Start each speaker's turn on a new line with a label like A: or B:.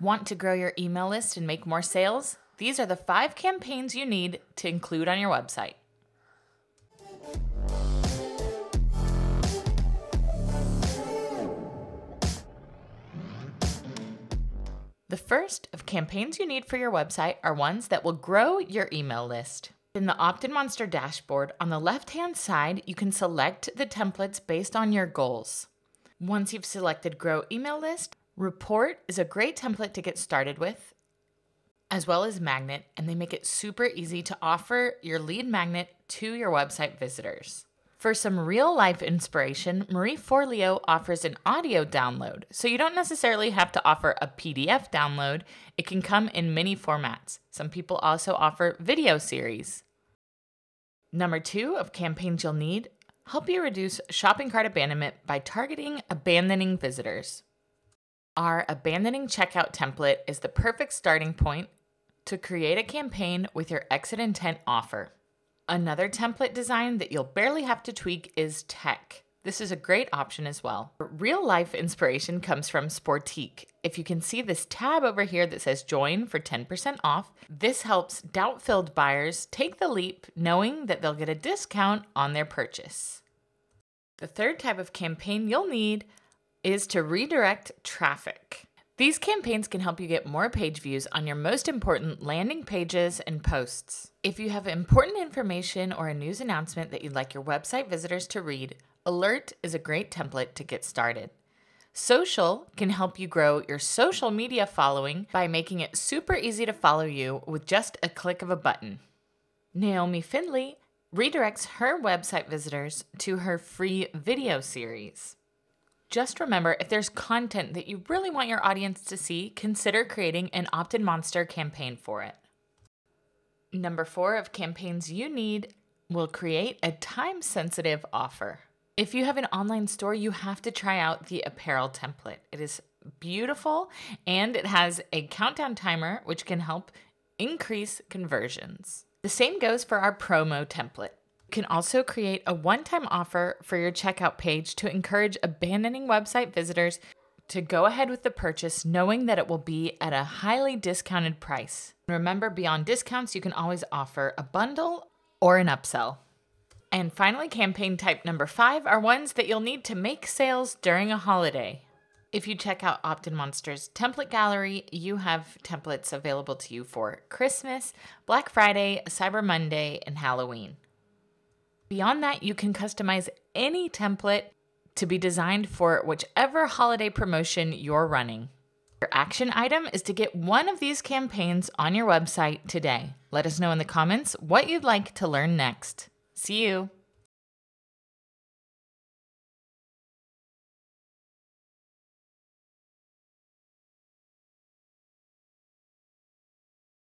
A: Want to grow your email list and make more sales? These are the five campaigns you need to include on your website. The first of campaigns you need for your website are ones that will grow your email list. In the Opt-in Monster dashboard, on the left-hand side, you can select the templates based on your goals. Once you've selected Grow Email List, Report is a great template to get started with, as well as Magnet, and they make it super easy to offer your lead magnet to your website visitors. For some real life inspiration, Marie Forleo offers an audio download, so you don't necessarily have to offer a PDF download. It can come in many formats. Some people also offer video series. Number two of campaigns you'll need help you reduce shopping cart abandonment by targeting abandoning visitors. Our abandoning checkout template is the perfect starting point to create a campaign with your exit intent offer. Another template design that you'll barely have to tweak is tech. This is a great option as well. Real life inspiration comes from Sportique. If you can see this tab over here that says join for 10% off, this helps doubt filled buyers take the leap knowing that they'll get a discount on their purchase. The third type of campaign you'll need is to redirect traffic. These campaigns can help you get more page views on your most important landing pages and posts. If you have important information or a news announcement that you'd like your website visitors to read, Alert is a great template to get started. Social can help you grow your social media following by making it super easy to follow you with just a click of a button. Naomi Findley redirects her website visitors to her free video series. Just remember if there's content that you really want your audience to see, consider creating an opt in monster campaign for it. Number four of campaigns you need will create a time sensitive offer. If you have an online store, you have to try out the apparel template. It is beautiful and it has a countdown timer, which can help increase conversions. The same goes for our promo template. You can also create a one time offer for your checkout page to encourage abandoning website visitors to go ahead with the purchase knowing that it will be at a highly discounted price. Remember, beyond discounts, you can always offer a bundle or an upsell. And finally, campaign type number five are ones that you'll need to make sales during a holiday. If you check out Optin Monster's template gallery, you have templates available to you for Christmas, Black Friday, Cyber Monday, and Halloween. Beyond that, you can customize any template to be designed for whichever holiday promotion you're running. Your action item is to get one of these campaigns on your website today. Let us know in the comments what you'd like to learn next. See you!